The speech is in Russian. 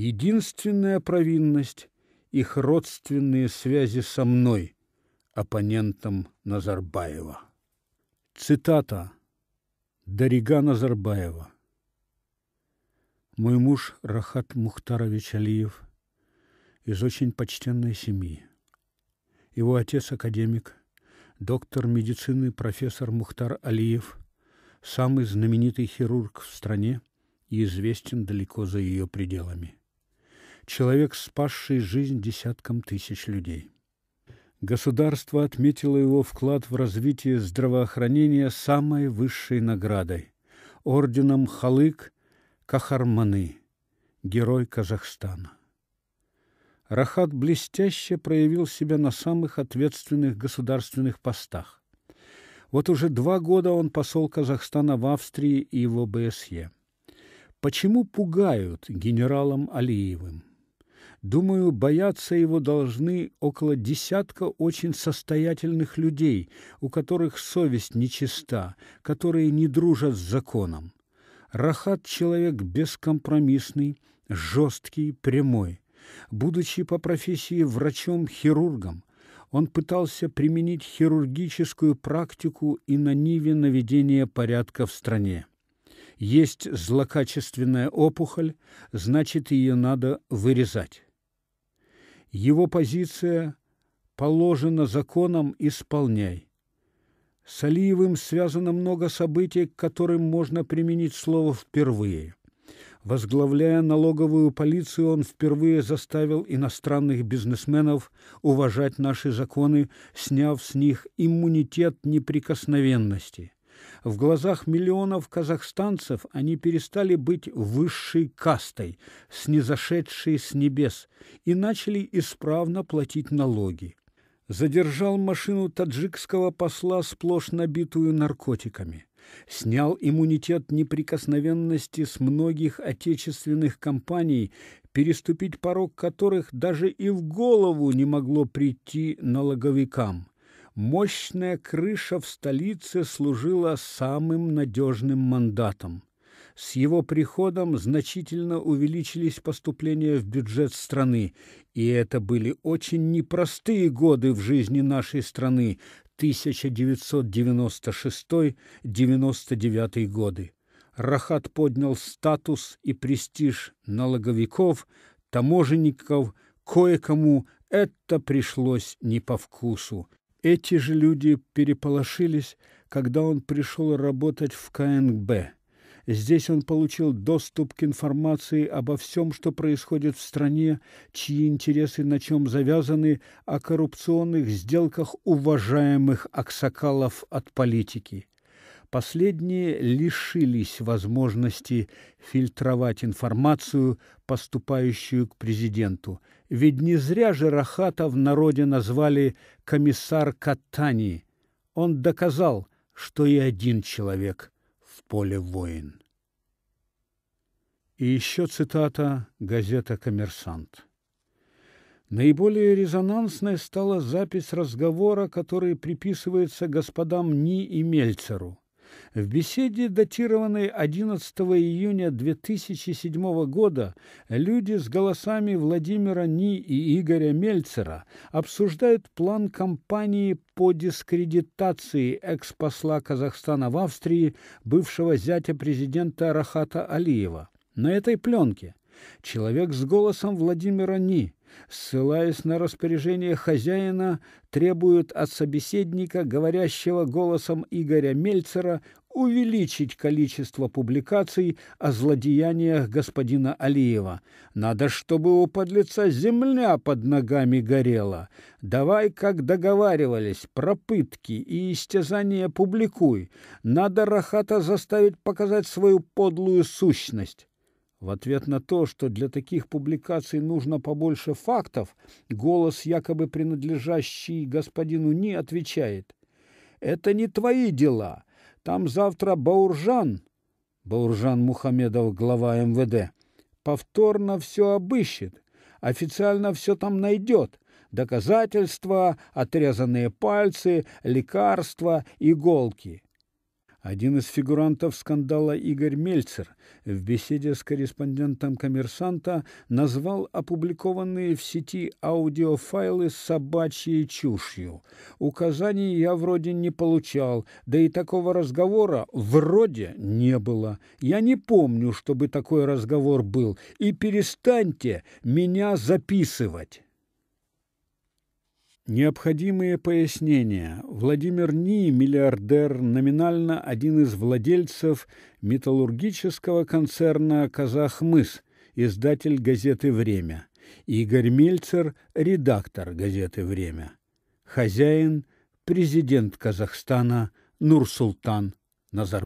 Единственная провинность – их родственные связи со мной, оппонентом Назарбаева. Цитата Дарига Назарбаева. Мой муж Рахат Мухтарович Алиев из очень почтенной семьи. Его отец – академик, доктор медицины профессор Мухтар Алиев, самый знаменитый хирург в стране и известен далеко за ее пределами человек, спасший жизнь десяткам тысяч людей. Государство отметило его вклад в развитие здравоохранения самой высшей наградой – орденом Халык Кахарманы, герой Казахстана. Рахат блестяще проявил себя на самых ответственных государственных постах. Вот уже два года он посол Казахстана в Австрии и в ОБСЕ. Почему пугают генералом Алиевым? Думаю, бояться его должны около десятка очень состоятельных людей, у которых совесть нечиста, которые не дружат с законом. Рахат человек бескомпромиссный, жесткий, прямой. Будучи по профессии врачом-хирургом, он пытался применить хирургическую практику и на ниве наведения порядка в стране. Есть злокачественная опухоль, значит, ее надо вырезать. Его позиция положена законом «исполняй». С Алиевым связано много событий, к которым можно применить слово «впервые». Возглавляя налоговую полицию, он впервые заставил иностранных бизнесменов уважать наши законы, сняв с них иммунитет неприкосновенности. В глазах миллионов казахстанцев они перестали быть высшей кастой, снизошедшей с небес, и начали исправно платить налоги. Задержал машину таджикского посла, сплошь набитую наркотиками. Снял иммунитет неприкосновенности с многих отечественных компаний, переступить порог которых даже и в голову не могло прийти налоговикам Мощная крыша в столице служила самым надежным мандатом. С его приходом значительно увеличились поступления в бюджет страны, и это были очень непростые годы в жизни нашей страны 1996-99 годы. Рахат поднял статус и престиж налоговиков, таможенников, кое-кому это пришлось не по вкусу. Эти же люди переполошились, когда он пришел работать в КНБ. Здесь он получил доступ к информации обо всем, что происходит в стране, чьи интересы на чем завязаны, о коррупционных сделках уважаемых аксакалов от политики. Последние лишились возможности фильтровать информацию, поступающую к президенту. Ведь не зря же Рахата в народе назвали «комиссар Катани». Он доказал, что и один человек в поле воин. И еще цитата газета «Коммерсант». Наиболее резонансной стала запись разговора, который приписывается господам Ни и Мельцеру. В беседе, датированной 11 июня 2007 года, люди с голосами Владимира Ни и Игоря Мельцера обсуждают план кампании по дискредитации экс-посла Казахстана в Австрии, бывшего зятя президента Рахата Алиева. На этой пленке Человек с голосом Владимира Ни, ссылаясь на распоряжение хозяина, требует от собеседника, говорящего голосом Игоря Мельцера, увеличить количество публикаций о злодеяниях господина Алиева. Надо, чтобы у подлеца земля под ногами горела. Давай, как договаривались, пропытки и истязания публикуй. Надо Рахата заставить показать свою подлую сущность. В ответ на то, что для таких публикаций нужно побольше фактов, голос, якобы принадлежащий господину Ни, отвечает. «Это не твои дела. Там завтра Бауржан, Бауржан Мухамедов, глава МВД, повторно все обыщет, официально все там найдет. Доказательства, отрезанные пальцы, лекарства, иголки. Один из фигурантов скандала Игорь Мельцер в беседе с корреспондентом Коммерсанта назвал опубликованные в сети аудиофайлы собачьей чушью. Указаний я вроде не получал, да и такого разговора вроде не было. Я не помню, чтобы такой разговор был. И перестаньте меня записывать. Необходимые пояснения. Владимир Ни, миллиардер, номинально один из владельцев металлургического концерна «Казахмыс», издатель газеты «Время». Игорь Мельцер, редактор газеты «Время». Хозяин, президент Казахстана Нурсултан Назарбаев.